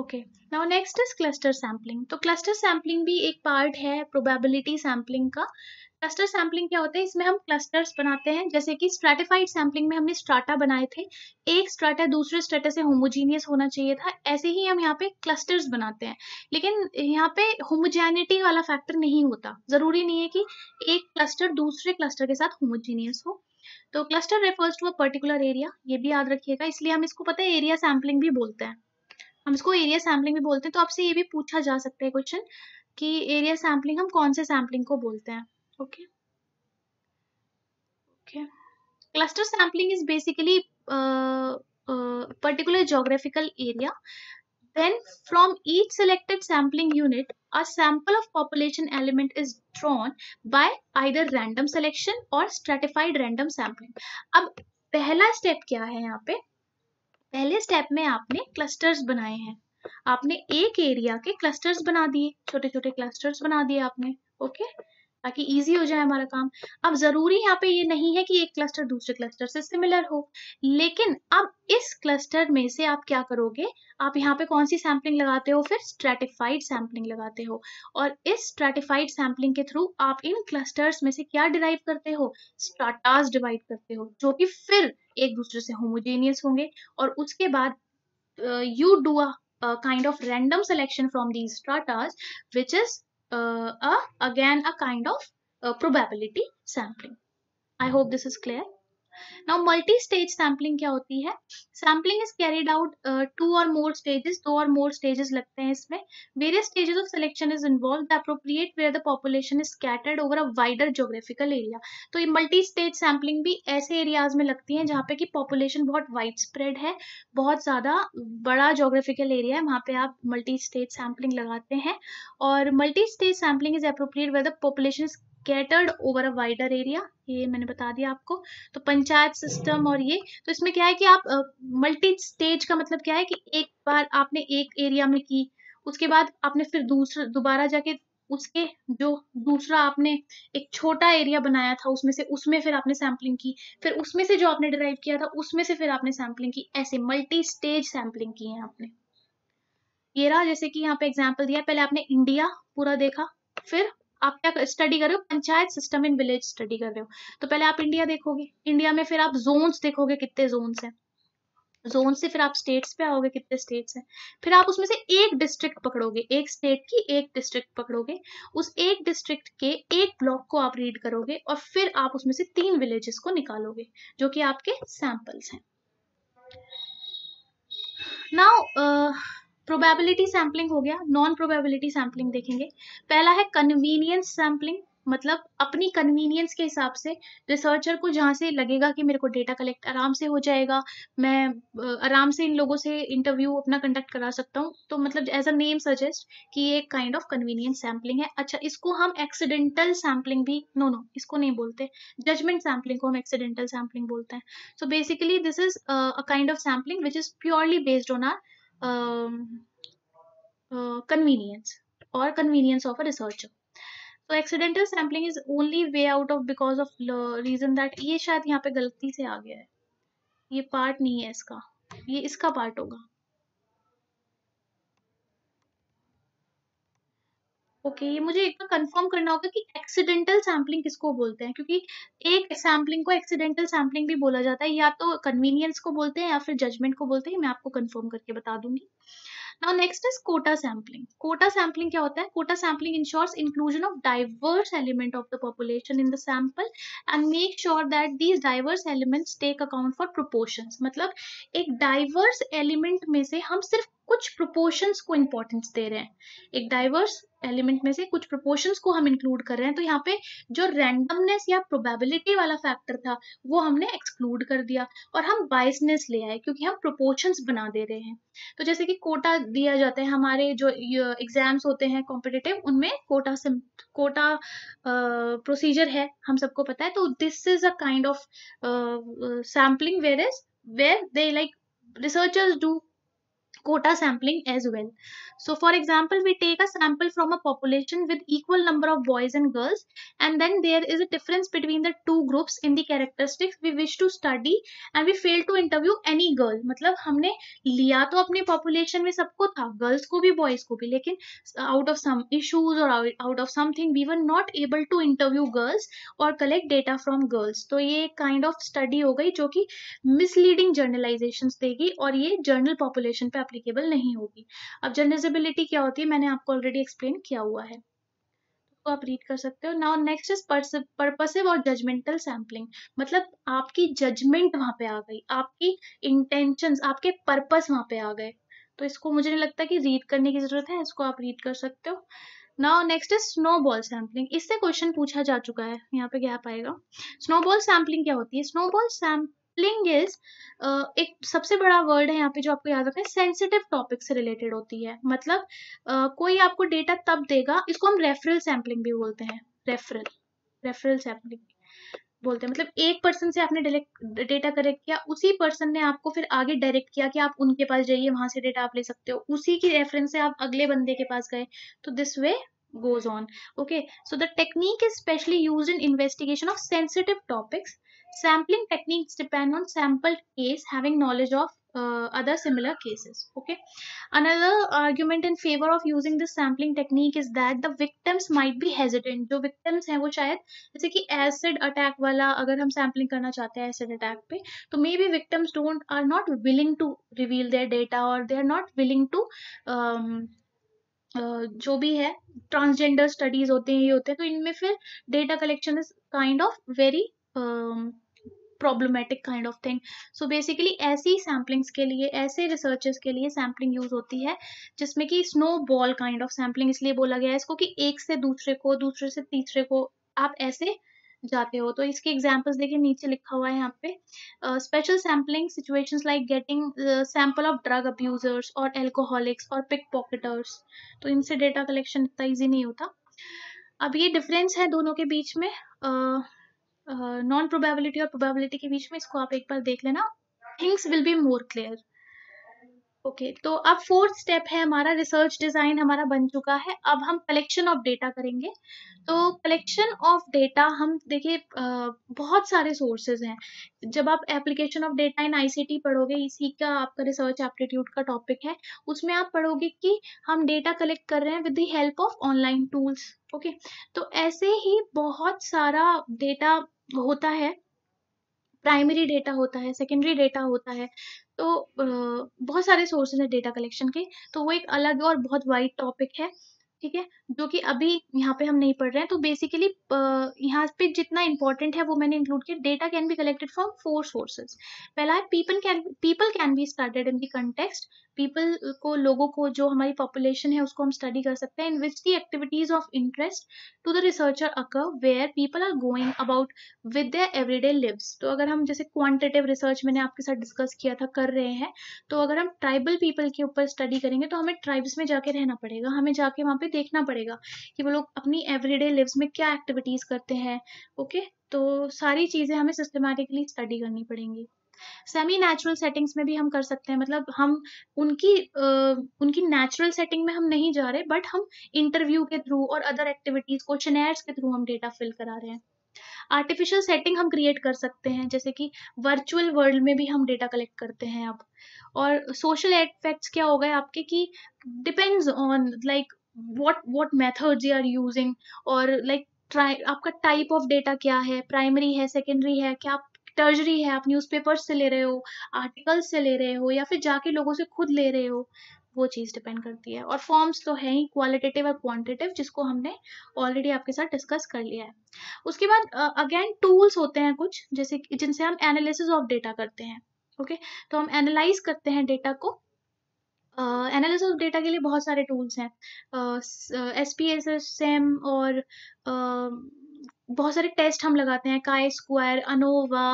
Okay now next is cluster sampling तो cluster sampling भी एक पार्ट है प्रोबेबिलिटी सैम्पलिंग का क्लस्टर सैम्पलिंग क्या होता है इसमें हम क्लस्टर्स बनाते हैं जैसे कि स्ट्रेटिफाइड सैम्पलिंग में हमने स्ट्राटा बनाए थे एक स्ट्राटा दूसरे स्ट्राटा से होमोजीनियस होना चाहिए था ऐसे ही हम यहाँ पे क्लस्टर्स बनाते हैं लेकिन यहाँ पे होमोजेनिटी वाला फैक्टर नहीं होता जरूरी नहीं है कि एक क्लस्टर दूसरे क्लस्टर के साथ होमोजीनियस हो तो cluster refers to a particular area ये भी याद रखिएगा इसलिए हम इसको पता है एरिया सैम्पलिंग भी बोलते हैं हम इसको एरिया सैम्पलिंग भी बोलते हैं तो आपसे ये भी पूछा जा सकता है क्वेश्चन कि एरिया सैम्पलिंग हम कौन से सैम्पलिंग को बोलते हैं okay okay cluster sampling is basically particular geographical area then from each selected sampling unit a sample of population element is drawn by either random selection or stratified random sampling अब पहला step क्या है यहाँ पे पहले step में आपने clusters बनाए हैं आपने एक एरिया के क्लस्टर्स बना दिए छोटे छोटे क्लस्टर्स बना दिए आपने ओके ताकि इजी हो जाए हमारा काम अब जरूरी यहाँ पे ये नहीं है कि एक क्लस्टर दूसरे क्लस्टर से सिमिलर हो लेकिन अब इस क्लस्टर में से आप क्या करोगे आप यहाँ पे कौन सी सैम्पलिंग लगाते हो फिर स्ट्रेटिफाइड सैम्पलिंग लगाते हो और इस स्ट्रेटिफाइड सैम्पलिंग के थ्रू आप इन क्लस्टर्स में से क्या डिराइव करते हो स्टाटास डिवाइड करते हो जो कि फिर एक दूसरे से होमोजेनियस होंगे और उसके बाद you do a kind of random selection from these strata which is uh, a, again a kind of uh, probability sampling. I hope this is clear. Now multi stage sampling क्या होती है sampling is carried out two or more stages दो और more stages लगते हैं इसमें various stages of selection is involve the appropriate where the population is scattered over a wider geographical area तो ये मल्टी स्टेज सैम्पलिंग भी ऐसे areas में लगती है जहाँ पे कि पॉपुलेशन बहुत वाइड स्प्रेड है बहुत ज़्यादा बड़ा जोग्राफिकल एरिया है वहाँ पे आप मल्टी स्टेज सैम्पलिंग लगाते हैं और multi stage sampling is appropriate where the population is scattered over a wider area ये मैंने बता दिया आपको तो पंचायत सिस्टम और ये तो इसमें क्या है कि आप मल्टी uh, स्टेज का मतलब क्या है कि एक बार आपने एक एरिया में की उसके बाद आपने फिर दूसरा दोबारा जाके उसके जो दूसरा आपने एक छोटा एरिया बनाया था उसमें से उसमें फिर आपने सैम्पलिंग की फिर उसमें से जो आपने डिराइव किया था उसमें से फिर आपने सैम्पलिंग की ऐसे मल्टी स्टेज सैम्पलिंग की है आपने ये रहा जैसे कि यहाँ पे एग्जाम्पल दिया पहले आपने इंडिया पूरा देखा फिर आप क्या स्टडी कर रहे हो panchayat system in village study कर रहे हो तो पहले आप इंडिया देखोगे इंडिया में फिर आप जोन्स देखोगे कितने जोन्स हैं जोन से फिर आप स्टेट्स पे आओगे कितने स्टेट्स हैं फिर आप उसमें से एक डिस्ट्रिक्ट पकड़ोगे एक स्टेट की एक डिस्ट्रिक्ट पकड़ोगे उस एक डिस्ट्रिक्ट के एक ब्लॉक को आप रीड करोगे और फिर आप उसमें से तीन विलेजेस को निकालोगे जो कि आपके सैंपल्स हैं नाउ प्रोबेबिलिटी सैम्पलिंग हो गया नॉन प्रोबेबिलिटी सैम्पलिंग देखेंगे पहला है कन्वीनियंस सैम्पलिंग मतलब अपनी कन्वीनियंस के हिसाब से रिसर्चर को जहाँ से लगेगा कि मेरे को डेटा कलेक्ट आराम से हो जाएगा मैं आराम से इन लोगों से इंटरव्यू अपना कंडक्ट करा सकता हूँ तो मतलब एज अ नेम सजेस्ट कि ये एक काइंड ऑफ कन्वीनियंस सैम्पलिंग है अच्छा इसको हम एक्सीडेंटल सैम्पलिंग भी नो नो इसको नहीं बोलते जजमेंट सैम्पलिंग को हम एक्सीडेंटल सैम्पलिंग बोलते हैं so basically this is a kind of sampling which is purely based on our convenience or convenience of a researcher तो accidental sampling is only way out of because of reason that ये शायद यहाँ पे गलती से आ गया है ये पार्ट नहीं है इसका ये इसका पार्ट होगा ओके okay, ये मुझे एक बार कंफर्म करना होगा कि एक्सीडेंटल सैम्पलिंग किसको बोलते हैं क्योंकि एक सैम्पलिंग को एक्सीडेंटल सैम्पलिंग भी बोला जाता है या तो कन्वीनियंस को बोलते हैं या फिर जजमेंट को बोलते हैं मैं आपको कंफर्म करके बता दूंगी now next is quota sampling quota sampling क्या होता है quota sampling ensures inclusion of diverse element of the population in the sample and make sure that these diverse elements take account for proportion मतलब एक diverse element में से हम सिर्फ कुछ प्रोपोर्शंस को इंपॉर्टेंस दे रहे हैं एक डाइवर्स एलिमेंट में से कुछ प्रोपोर्शंस को हम इंक्लूड कर रहे हैं तो यहाँ पे जो रैंडमनेस या प्रोबेबिलिटी वाला फैक्टर था वो हमने एक्सक्लूड कर दिया और हम बाइसनेस ले आए क्योंकि हम प्रोपोर्शंस बना दे रहे हैं तो जैसे कि कोटा दिया जाता है हमारे जो एग्जाम्स होते हैं कॉम्पिटेटिव उनमें कोटा कोटा प्रोसीजर है हम सबको पता है तो this is a kind of sampling where is where they like researchers do quota sampling as well. So for example, we take a sample from a population with equal number of boys and girls and then there is a difference between the two groups in the characteristics we wish to study and we fail to interview any girl. मतलब हमने लिया तो अपने population में सबको था girls को भी boys को भी लेकिन out of some issues or out of something we were not able to interview girls or collect data from girls. तो ये kind of study हो गई जो कि misleading generalizations देगी और ये general population पे एप्लीकेबल नहीं होगी अब जनरेजिबिलिटी क्या होती है मैंने आपको ऑलरेडी एक्सप्लेन किया हुआ है तो आप रीड कर सकते हो now next is purposive or judgemental sampling मतलब आपकी जजमेंट वहां पे आ गई आपकी इंटेंशंस आपके पर्पस वहां पे आ गए तो इसको मुझे नहीं लगता कि रीड करने की जरूरत है इसको आप रीड कर सकते हो now next is snowball sampling इससे क्वेश्चन पूछा जा चुका है यहाँ पे गैप आएगा स्नोबॉल सैम्पलिंग क्या होती है snowball sampling is uh, एक सबसे बड़ा वर्ड है यहाँ पे जो आपको याद रखना है सेंसिटिव टॉपिक से रिलेटेड होती है मतलब uh, कोई आपको डेटा तब देगा इसको हम रेफरल सैम्पलिंग भी बोलते हैं रेफरल रेफरल सैम्पलिंग बोलते हैं मतलब एक पर्सन से आपने डेटा कलेक्ट किया उसी पर्सन ने आपको फिर आगे डायरेक्ट किया कि आप उनके पास जाइए वहां से डेटा आप ले सकते हो उसी की रेफरेंस से आप अगले बंदे के पास गए तो this way goes on okay so the technique is specially used in investigation of sensitive topics Sampling techniques depend on sampled case having knowledge of uh, other similar cases. Okay. Another argument in favor of using this sampling technique is that the victims might be hesitant. jo victims hain wo shayad jaise ki acid attack wala agar hum sampling karna chahte hain acid attack pe to maybe victims don't are not willing to reveal their data or they are not willing to um, Uh, जो भी है transgender studies होते हैं ये होते हैं तो इनमें फिर data collection is kind of very problematic kind of thing so basically ऐसी सैम्पलिंग्स के लिए ऐसे रिसर्चेस के लिए सैम्पलिंग यूज होती है जिसमें कि snowball kind of sampling इसलिए बोला गया है इसको कि एक से दूसरे को दूसरे से तीसरे को आप ऐसे जाते हो तो इसके एग्जाम्पल्स देखिए नीचे लिखा हुआ है यहाँ पे special sampling situation like getting sample of drug abusers और एल्कोहलिक्स और पिक पॉकेटर्स तो इनसे डेटा कलेक्शन इतना ईजी नहीं होता अब ये डिफरेंस है दोनों के बीच में uh, नॉन प्रोबेबिलिटी और प्रोबेबिलिटी के बीच में इसको आप एक बार देख लेना things will be more clear okay okay, तो अब फोर्थ स्टेप है हमारा रिसर्च डिजाइन हमारा बन चुका है अब हम कलेक्शन ऑफ डेटा करेंगे तो कलेक्शन ऑफ डेटा हम देखिए बहुत सारे सोर्सेज हैं जब आप application of data in ICT पढ़ोगे इसी का आपका रिसर्च एप्टीट्यूड का टॉपिक है उसमें आप पढ़ोगे कि हम डेटा कलेक्ट कर रहे हैं with the help of online tools okay तो ऐसे ही बहुत सारा डेटा होता है प्राइमरी डेटा होता है सेकेंडरी डेटा होता है तो बहुत सारे सोर्सेज हैं डेटा कलेक्शन के तो वो एक अलग और बहुत वाइड टॉपिक है ठीक है जो कि अभी यहाँ पे हम नहीं पढ़ रहे हैं तो बेसिकली यहाँ पे जितना इंपॉर्टेंट है वो मैंने इंक्लूड किया data can be collected from four sources पहला है people can people can be started in the people को लोगों को जो हमारी पॉपुलेशन है उसको हम स्टडी कर सकते हैं in which the activities of interest to the researcher occur where people are going about with the everyday lives तो अगर हम जैसे क्वान्टिटिव रिसर्च मैंने आपके साथ डिस्कस किया था कर रहे हैं तो अगर हम ट्राइबल पीपल के ऊपर स्टडी करेंगे तो हमें ट्राइब्स में जाके रहना पड़ेगा हमें जाके वहाँ पे देखना पड़ेगा कि वो लोग अपनी एवरीडे लिव्स में क्या एक्टिविटीज़ करते हैं ओके तो सारी चीज़ें हमें सिस्टमेटिकली स्टडी करनी पड़ेंगी सेमी नेचुरल सेटिंग्स में भी हम कर सकते हैं मतलब हम उनकी uh, उनकी नेचुरल सेटिंग में हम नहीं जा रहे बट हम इंटरव्यू के थ्रू और अदर एक्टिविटीज क्वेश्चनर्स के थ्रू हम डेटा फिल करा रहे हैं आर्टिफिशियल सेटिंग हम क्रिएट कर सकते हैं जैसे कि वर्चुअल वर्ल्ड में भी हम डेटा कलेक्ट करते हैं अब और सोशल इफेक्ट्स क्या हो गए आपके कि depends on like what what methods you are using or like try आपका टाइप ऑफ डेटा क्या है प्राइमरी है सेकेंडरी है क्या आप टर्जरी है आप न्यूज़पेपर से ले रहे हो आर्टिकल्स से ले रहे हो या फिर जाके लोगों से खुद ले रहे हो वो चीज़ डिपेंड करती है और फॉर्म्स तो है ही क्वालिटेटिव और क्वांटिटेटिव जिसको हमने ऑलरेडी आपके साथ डिस्कस कर लिया है उसके बाद अगेन uh, टूल्स होते हैं कुछ जैसे जिनसे हम एनालिसिस ऑफ डेटा करते हैं ओके okay? तो हम एनालाइज करते हैं डेटा को एनालिसिस ऑफ डेटा के लिए बहुत सारे टूल्स हैं S P S S SEM और uh, बहुत सारे टेस्ट हम लगाते हैं काय स्क्वायर अनोवा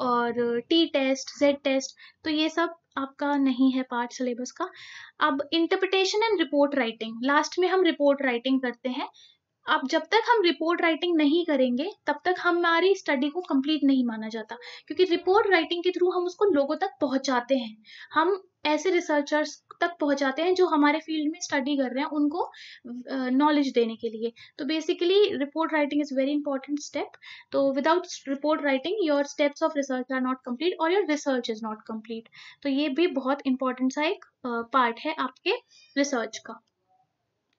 और टी टेस्ट जेड टेस्ट तो ये सब आपका नहीं है पार्ट सिलेबस का अब interpretation and report writing last में हम रिपोर्ट राइटिंग करते हैं अब जब तक हम रिपोर्ट राइटिंग नहीं करेंगे तब तक हमारी स्टडी को कंप्लीट नहीं माना जाता क्योंकि रिपोर्ट राइटिंग के थ्रू हम उसको लोगों तक पहुंचाते हैं हम ऐसे रिसर्चर्स तक पहुंचाते हैं जो हमारे फील्ड में स्टडी कर रहे हैं उनको नॉलेज देने के लिए तो basically report writing is very important step तो without report writing your steps of research are not complete और your research is not complete तो ये भी बहुत इंपॉर्टेंट सा एक पार्ट है आपके रिसर्च का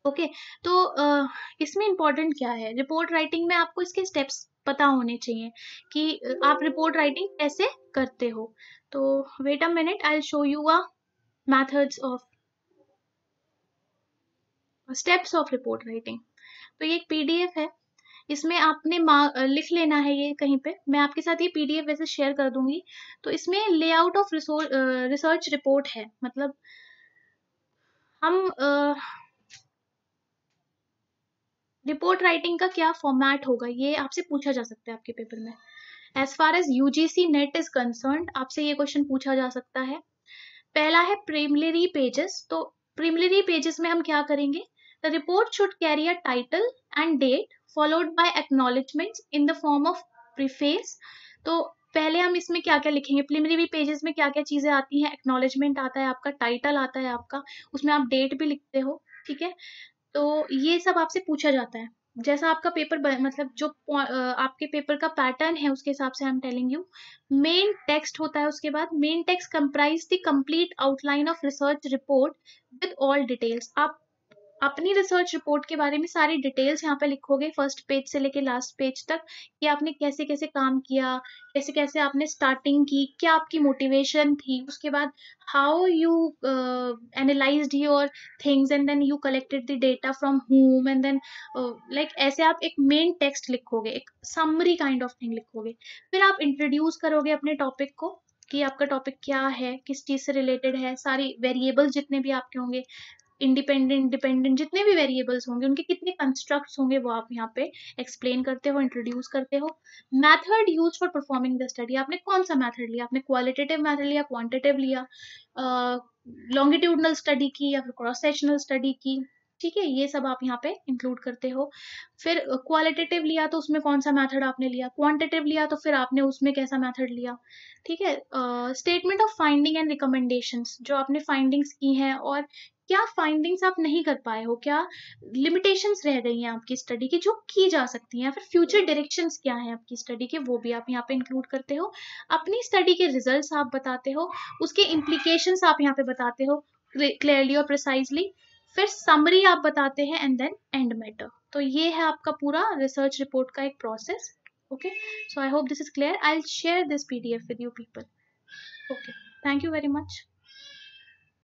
ओके okay, तो uh, इसमें इम्पोर्टेंट क्या है रिपोर्ट राइटिंग में आपको इसके स्टेप्स पता होने चाहिए कि आप रिपोर्ट राइटिंग कैसे करते हो तो wait a minute I show you a methods of steps of report writing तो ये एक पीडीएफ है इसमें आपने लिख लेना है ये कहीं पे मैं आपके साथ ये पीडीएफ वैसे शेयर कर दूंगी तो इसमें लेआउट ऑफ रिसर्च रिपोर्ट है मतलब हम रिपोर्ट रिपोर्ट राइटिंग का क्या फॉर्मेट होगा ये आपसे पूछा जा सकता है आपके पेपर में as far as UGC NET is concern आपसे ये क्वेश्चन पूछा जा सकता है पहला है प्रिमिलरी पेजेस तो प्रिमिलरी पेजेस में हम क्या करेंगे the report should carry a title and date followed by acknowledgement in the form of preface तो पहले हम इसमें क्या क्या लिखेंगे प्रिलिमिनरी पेजेस में क्या क्या चीज़ें आती हैं एक्नोलेजमेंट आता है आपका टाइटल आता है आपका उसमें आप डेट भी लिखते हो ठीक है तो ये सब आपसे पूछा जाता है जैसा आपका पेपर मतलब जो आपके पेपर का पैटर्न है उसके हिसाब से I am telling you main text होता है उसके बाद main text comprise the complete outline of research report with all details आप अपनी रिसर्च रिपोर्ट के बारे में सारी डिटेल्स यहाँ पे लिखोगे फर्स्ट पेज से लेके लास्ट पेज तक कि आपने कैसे कैसे काम किया कैसे कैसे आपने स्टार्टिंग की क्या आपकी मोटिवेशन थी उसके बाद how you analyse your things and then you collected the data from home and then like ऐसे आप एक मेन टेक्स्ट लिखोगे एक समरी काइंड ऑफ थिंग लिखोगे फिर आप इंट्रोड्यूस करोगे अपने टॉपिक को कि आपका टॉपिक क्या है किस चीज़ से रिलेटेड है सारी वेरिएबल्स जितने भी आपके होंगे इंडिपेंडेंट डिपेंडेंट जितने भी वेरिएबल्स होंगे उनके कितने कंस्ट्रक्ट होंगे वो आप यहाँ पे एक्सप्लेन करते हो इंट्रोड्यूस करते हो method use for performing the study आपने कौन सा मैथड लिया आपने क्वालिटेटिव मैथड लिया क्वान्टिटिव लिया लॉन्गिट्यूडनल स्टडी की या फिर क्रॉस सेक्शनल स्टडी की ठीक है ये सब आप यहाँ पे इंक्लूड करते हो फिर क्वालिटेटिव uh, लिया तो उसमें कौन सा मेथड आपने लिया क्वांटिटिव लिया तो फिर आपने उसमें कैसा मेथड लिया ठीक है statement of finding and recommendations जो आपने फाइंडिंग्स की हैं और क्या फाइंडिंग्स आप नहीं कर पाए हो क्या लिमिटेशन रह गई हैं आपकी स्टडी की जो की जा सकती हैं फिर फ्यूचर डायरेक्शन क्या हैं आपकी स्टडी के वो भी आप यहाँ पे इंक्लूड करते हो अपनी स्टडी के रिजल्ट आप बताते हो उसके इम्प्लीकेशन आप यहाँ पे बताते हो क्लियरली और प्रिसाइजली फिर समरी आप बताते हैं एंड देन एंड मैटर तो ये है आपका पूरा रिसर्च रिपोर्ट का एक process okay so I hope this is clear I share this PDF with you people okay thank you very much